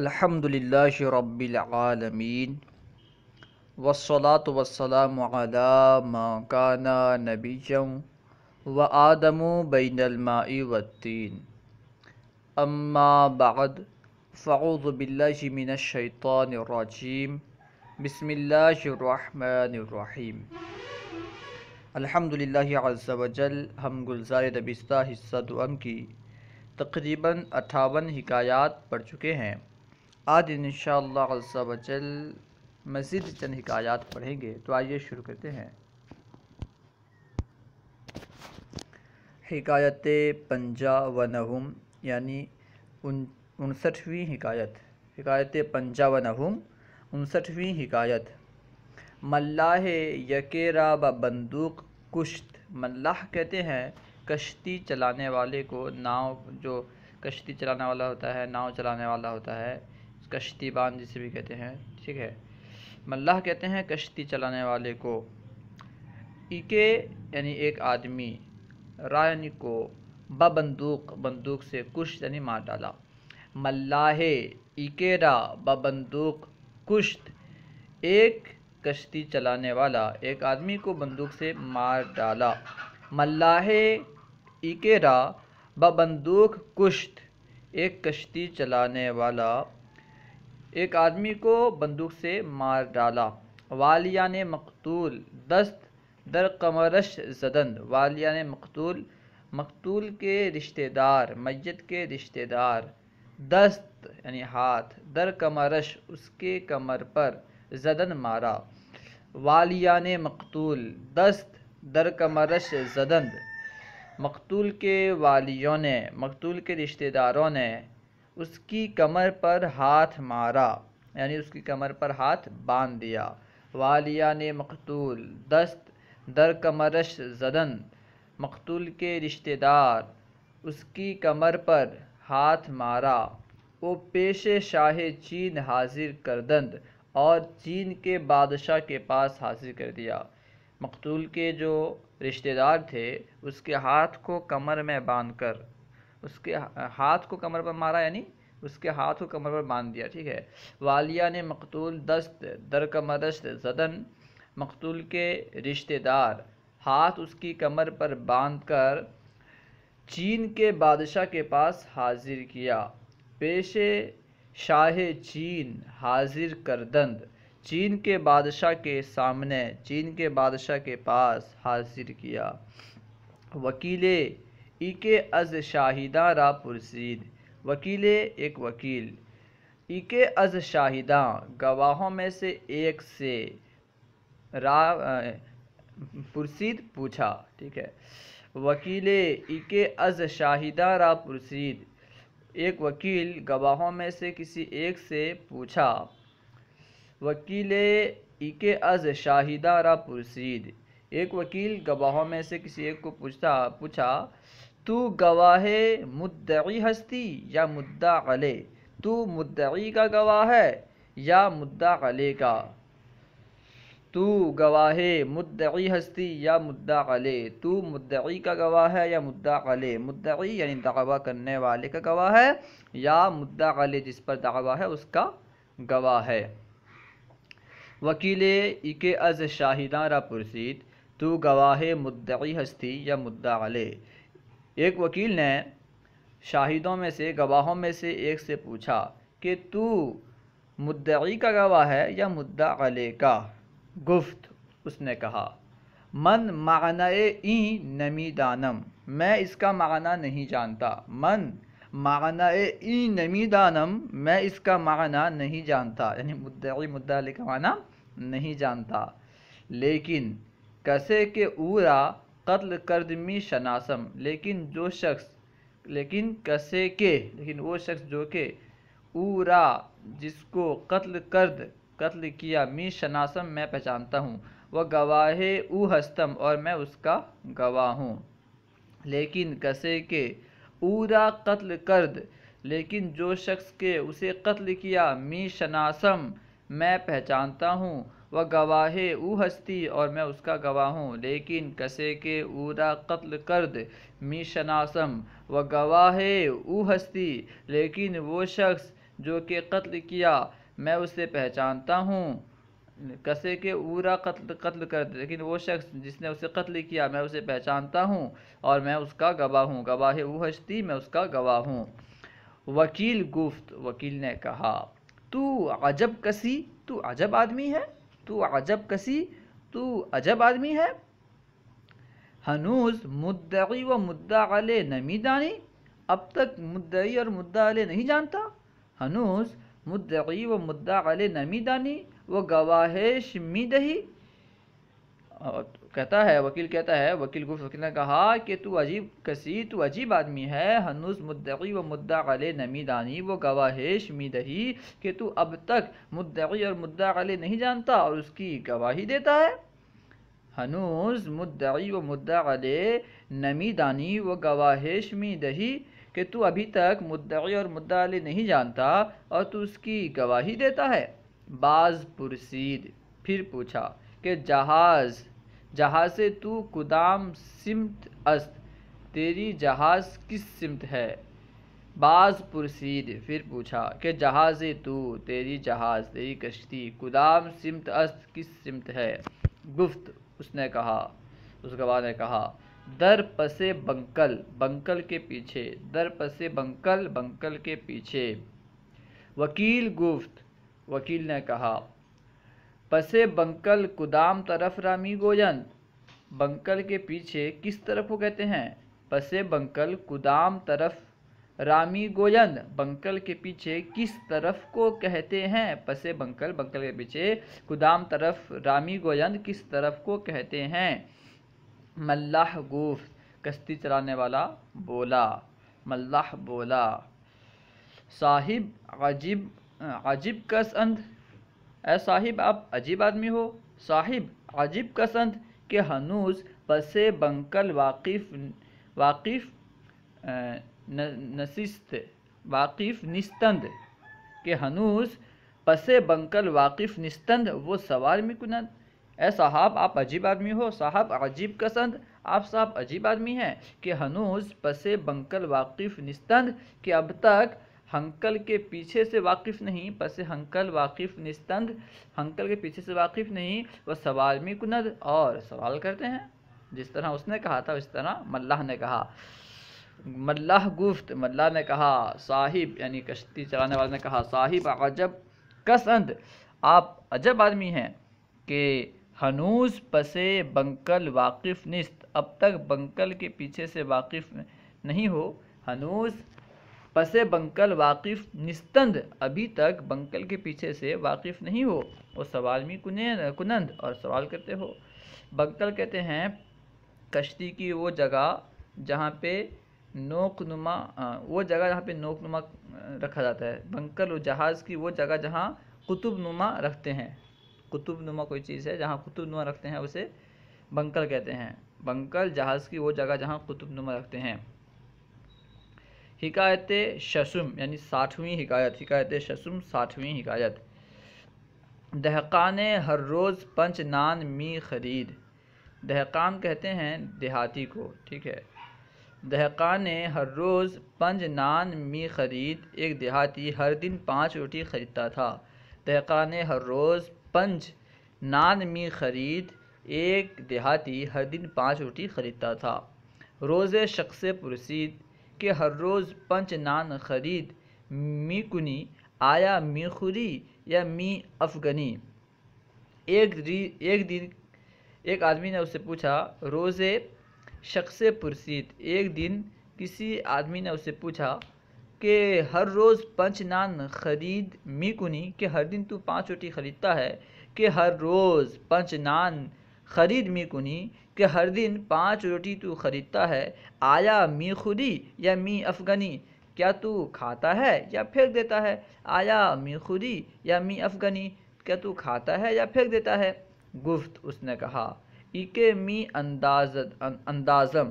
الحمد للہ رب العالمین وسلاۃ وسلما نبی جم و آدم و بین الماء ودین اما بعد فعوذ اللہ من الشیطان الرجیم بسم اللہ الرحمن الرحیم الحمد عز و جل ہم گلزار گلزائے حصہ دعم کی تقریباً اٹھاون حکایات پڑھ چکے ہیں آج انشاءاللہ عز و جل مزید چند حکایات پڑھیں گے تو آئیے شروع کرتے ہیں حکایت پنجا و نہم یعنی انسٹھویں حکایت حکایت پنجا و نہم انسٹھویں حکایت ملاح یکیرا با بندوق کشت ملاح کہتے ہیں کشتی چلانے والے کو ناؤ جو کشتی چلانے والا ہوتا ہے ناؤ چلانے والا ہوتا ہے کشتی بان جسے بھی کہتے ہیں ٹھیک ہے ملاح کہتے ہیں کشتی چلانے والے کو ایکے یعنی ایک آدمی یعنی کو با بندوق بندوق سے کشت یعنی مار ڈالا ملہ ای را با بندوق کشت ایک کشتی چلانے والا ایک آدمی کو بندوق سے مار ڈالا ملہ ہے را با بندوق کشت ایک کشتی چلانے والا ایک آدمی کو بندوق سے مار ڈالا والیہ نے مقتول دست در کمرش زدن والیہ نے مقتول مقتول کے رشتہ دار میت کے رشتہ دار دست یعنی ہاتھ در کمرش اس کے کمر پر زدن مارا والیہ نے مقتول دست در کمرش زدن مقتول کے والیوں نے مقتول کے رشتہ داروں نے اس کی کمر پر ہاتھ مارا یعنی اس کی کمر پر ہاتھ باندھ دیا والیہ نے مقتول دست در کمرش زدن مقتول کے رشتہ دار اس کی کمر پر ہاتھ مارا وہ پیش شاہ چین حاضر کردند اور چین کے بادشاہ کے پاس حاضر کر دیا مقتول کے جو رشتہ دار تھے اس کے ہاتھ کو کمر میں باندھ کر اس کے ہاتھ کو کمر پر مارا یعنی اس کے ہاتھ کو کمر پر باندھ دیا ٹھیک ہے والیہ نے مقتول دست در کمرشت زدن مقتول کے رشتے دار ہاتھ اس کی کمر پر باندھ کر چین کے بادشاہ کے پاس حاضر کیا پیش شاہ چین حاضر کردند چین کے بادشاہ کے سامنے چین کے بادشاہ کے پاس حاضر کیا وکیلے ای کے از شاہدہ را پرسید وکیل ایک وکیل از شاہدہ گواہوں میں سے ایک سے را پرسید پوچھا ٹھیک ہے وکیل ای کے از شاہدہ را پرسید ایک وکیل گواہوں میں سے کسی ایک سے پوچھا وکیل ای کے از شاہدہ را پرسید ایک وکیل گواہوں میں سے کسی ایک کو پوچھتا پوچھا تو گواہ مدعی ہستی یا مدعا غلے تو مدعی کا گواہ ہے یا مدعا گلے کا تو گواہ مدعی ہستی یا مدعا غلے تو مدعی کا گواہ ہے یا مدعلے مدعی یعنی دعویٰ کرنے والے کا گواہ ہے یا مدعا گلے جس پر دعویٰ ہے اس کا گواہ ہے وکیل ا کے از شاہدان را پرسید تو گواہ مدعی ہستی یا مدعغلے ایک وکیل نے شاہدوں میں سے گواہوں میں سے ایک سے پوچھا کہ تو مدعی کا گواہ ہے یا مدعا علی کا گفت اس نے کہا من معنی این نمی دانم میں اس کا معنی نہیں جانتا من معنی نمی دانم میں اس کا معنی نہیں جانتا یعنی مدعی علی کا معنی نہیں جانتا لیکن کسے کے اورا قتل کرد می شناسم لیکن جو شخص لیکن کسے کے لیکن وہ شخص جو کہ را جس کو قتل کرد قتل کیا می شناسم میں پہچانتا ہوں وہ گواہ او ہستم اور میں اس کا گواہ ہوں لیکن کسے کے او را قتل کرد لیکن جو شخص کے اسے قتل کیا می شناسم میں پہچانتا ہوں وہ گواہ او ہستی اور میں اس کا گواہ ہوں لیکن کسے کے او را قتل کرد می شناسم وہ گواہ او ہستی لیکن وہ شخص جو کہ قتل کیا میں اسے پہچانتا ہوں کسے کے اورا قتل قتل کرد لیکن وہ شخص جس نے اسے قتل کیا میں اسے پہچانتا ہوں اور میں اس کا گواہ ہوں گواہ او ہستی میں اس کا گواہ ہوں وکیل گفت وکیل نے کہا تو عجب کسی تو عجب آدمی ہے تو عجب کسی تو عجب آدمی ہے ہنوز مدعی و مدعا علی نمی دانی اب تک مدعی اور مدعا علی نہیں جانتا ہنوز مدعی و مدعا علی نمی دانی و می دہی کہتا ہے وکیل کہتا ہے وکیل گفت وکیل نے کہا کہ تو عجیب کسی تو عجیب آدمی ہے ہنوز مدعی و مدعاغل نمی دانی وہ گواہش می دہی کہ تو اب تک مدعی اور علی نہیں جانتا اور اس کی گواہی دیتا ہے ہنوز مدعی و مدعاغل نمی دانی و گواہش می دہی کہ تو ابھی تک مدعی اور علی نہیں جانتا اور تو اس کی گواہی دیتا ہے بعض پرسید پھر پوچھا کہ جہاز جہاز تو کدام سمت است تیری جہاز کس سمت ہے بعض پرسید پھر پوچھا کہ جہاز تو تیری جہاز تیری کشتی کدام سمت است کس سمت ہے گفت اس نے کہا اس گواہ نے کہا در پس بنکل بنکل کے پیچھے در پس بنکل بنکل کے پیچھے وکیل گفت وکیل نے کہا پس بنکل کدام طرف رامی گوجن بنکل کے پیچھے کس طرف کو کہتے ہیں پس بنکل کدام طرف رامی گوجند بنکل کے پیچھے کس طرف کو کہتے ہیں پسے بنکل بنکل کے پیچھے کدام طرف رامی گوجند کس طرف کو کہتے ہیں ملح گوف کشتی چلانے والا بولا ملح بولا صاحب عجیب عجیب کس سندھ اے صاحب آپ عجیب آدمی ہو صاحب عجیب کسند کہ ہنوز پس بنکل واقف واقف نصست واقف نستند کہ ہنوز پس بنکل واقف نستند وہ سوال میں کنند اے صاحب آپ عجیب آدمی ہو صاحب عجیب کسند آپ صاحب عجیب آدمی ہیں کہ ہنوز پس بنکل واقف نستند کہ اب تک ہنکل کے پیچھے سے واقف نہیں پس ہنکل واقف نستند ہنکل کے پیچھے سے واقف نہیں وہ سوال میں کند اور سوال کرتے ہیں جس طرح اس نے کہا تھا اس طرح ملہ نے کہا ملہ گفت ملہ نے کہا صاحب یعنی کشتی چلانے والے نے کہا صاحب عجب کسند آپ عجب آدمی ہیں کہ ہنوز پسے بنکل واقف نست اب تک بنکل کے پیچھے سے واقف نہیں ہو ہنوز پس بنکل واقف نستند ابھی تک بنکل کے پیچھے سے واقف نہیں ہو وہ سوال میں کنند اور سوال کرتے ہو بنکل کہتے ہیں کشتی کی وہ جگہ جہاں پہ نوک نما وہ جگہ جہاں پہ نوک نما رکھا جاتا ہے بنکل و جہاز کی وہ جگہ جہاں قطب نما رکھتے ہیں قطب نما کوئی چیز ہے جہاں قطب نما رکھتے ہیں اسے بنکل کہتے ہیں بنکل جہاز کی وہ جگہ جہاں قطب نما رکھتے ہیں حکایت شسم یعنی ساٹھویں حکایت حکایت شسم ساٹھویں حکایت دہقانے ہر روز پنچ نان می خرید دہقان کہتے ہیں دیہاتی کو ٹھیک ہے دہقانے ہر روز پنج نان می خرید ایک دیہاتی ہر دن پانچ روٹی خریدتا تھا دہقانے ہر روز پنج نان می خرید ایک دیہاتی ہر دن پانچ روٹی خریدتا تھا روز شخص پرسید کے ہر روز پنچ نان خرید می کنی آیا می خوری یا می افغنی ایک دن ایک آدمی نے اس سے پوچھا روزے شخص پرسید ایک دن کسی آدمی نے اس سے پوچھا کہ ہر روز پنچ نان خرید می کنی کہ ہر دن تو پانچ روٹی خریدتا ہے کہ ہر روز پنچ نان خرید می کنی کہ ہر دن پانچ روٹی تو خریدتا ہے آیا می خودی یا می افغانی کیا تو کھاتا ہے یا پھینک دیتا ہے آیا می خودی یا می افغانی کیا تو کھاتا ہے یا پھینک دیتا ہے گفت اس نے کہا ایک می اندازم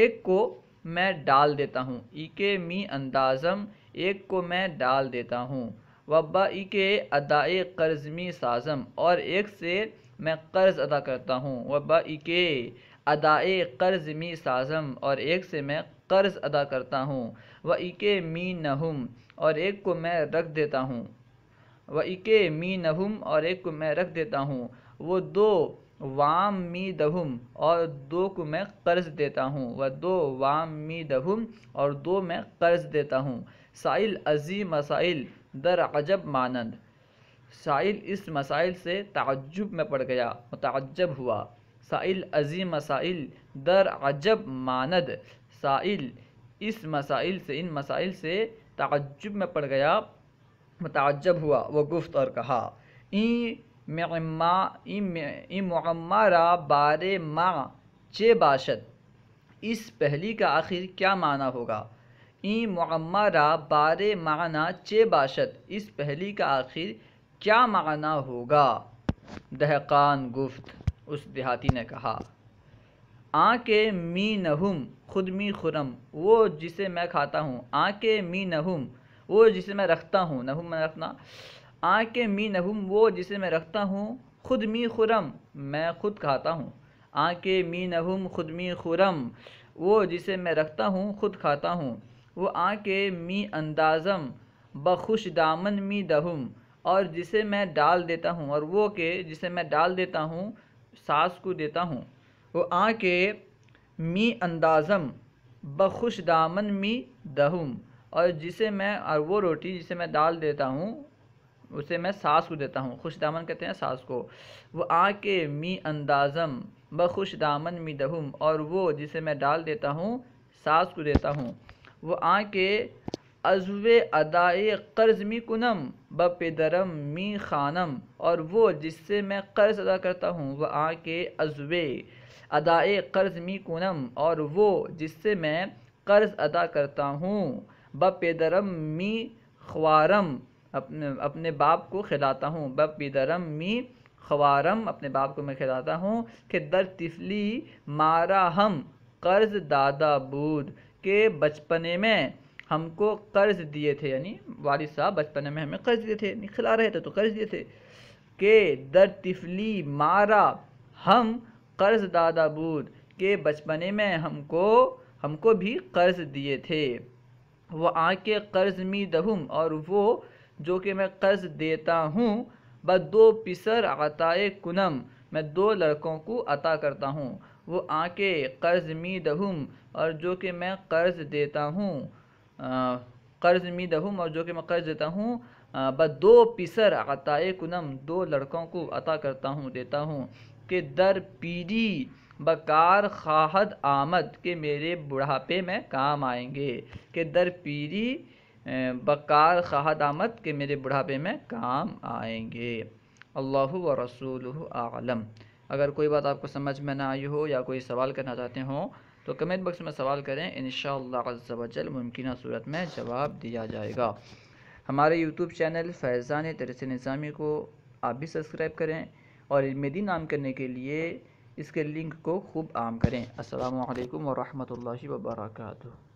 ایک کو میں ڈال دیتا ہوں ایک می اندازم ایک کو میں ڈال دیتا ہوں وبا کے ادائے قرض می سازم اور ایک سے میں قرض ادا کرتا ہوں و کے ادائے قرض می سازم اور ایک سے میں قرض ادا کرتا ہوں و اکے می نہم اور ایک کو میں رکھ دیتا ہوں و اکے می نہم اور ایک کو میں رکھ دیتا ہوں وہ دو وام می دہم اور دو کو میں قرض دیتا ہوں و دو وام می دہم اور دو میں قرض دیتا ہوں سائل عظیم مسائل عجب مانند سائل اس مسائل سے تعجب میں پڑ گیا متعجب ہوا سائل عظیم مسائل در عجب ماند سائل اس مسائل سے ان مسائل سے تعجب میں پڑ گیا متعجب ہوا وہ گفت اور کہا این این اِن را بارے ما چے باشد اس پہلی کا آخر کیا معنی ہوگا این معمہ را بارے معنی چے باشد اس پہلی کا آخر کیا معنی ہوگا دہقان گفت اس دیہاتی نے کہا آن می نہم خود می خرم وہ جسے میں کھاتا ہوں آن می نہم وہ جسے میں رکھتا ہوں نہم میں رکھنا آن می نہم وہ جسے میں رکھتا ہوں خود می خرم میں خود کھاتا ہوں آن می نہم خود می خرم وہ جسے میں رکھتا ہوں خود کھاتا ہوں وہ آن می اندازم بخوش دامن می دہم اور جسے میں ڈال دیتا ہوں اور وہ کہ جسے میں ڈال دیتا ہوں ساس کو دیتا ہوں وہ آن کے می اندازم بخوش دامن می دہم اور جسے میں اور وہ روٹی جسے میں ڈال دیتا ہوں اسے میں ساس کو دیتا ہوں خوش دامن کہتے ہیں ساس کو وہ آن کے می اندازم بخوش دامن می دہم اور وہ جسے میں ڈال دیتا ہوں ساس کو دیتا ہوں وہ آن کے ازو ادائے قرض می کنم ب می خانم اور وہ جس سے میں قرض ادا کرتا ہوں وہ آ کے ازو ادائے قرض می کنم اور وہ جس سے میں قرض ادا کرتا ہوں بپدرم می خوارم اپنے اپنے باپ کو کھلاتا ہوں بپدرم می خوارم اپنے باپ کو میں کھلاتا ہوں کہ در تفلی مارا ہم قرض دادا بود کے بچپنے میں ہم کو قرض دیے تھے یعنی والد صاحب بچپنے میں ہمیں قرض دیے تھے یعنی کھلا رہے تھے تو قرض دیے تھے کہ در تفلی مارا ہم قرض دادا بود کہ بچپنے میں ہم کو ہم کو بھی قرض دیے تھے وہ آ کے قرض می دہم اور وہ جو کہ میں قرض دیتا ہوں دو پسر عطائے کنم میں دو لڑکوں کو عطا کرتا ہوں وہ آ کے قرض می دہم اور جو کہ میں قرض دیتا ہوں قرض میدہ اور جو کہ میں قرض دیتا ہوں بد دو پسر عطائے کنم دو لڑکوں کو عطا کرتا ہوں دیتا ہوں کہ در پیری بکار خواہد آمد کہ میرے بڑھاپے میں کام آئیں گے کہ در پیری بکار خواہد آمد کہ میرے بڑھاپے میں کام آئیں گے اللہ و رسول عالم اگر کوئی بات آپ کو سمجھ میں نہ آئی ہو یا کوئی سوال کرنا چاہتے ہوں تو کمنٹ باکس میں سوال کریں انشاءاللہ عز و جل ممکنہ صورت میں جواب دیا جائے گا ہمارے یوٹیوب چینل فیضان ترس نظامی کو آپ بھی سبسکرائب کریں اور علم دین عام کرنے کے لیے اس کے لنک کو خوب عام کریں السلام علیکم ورحمۃ اللہ وبرکاتہ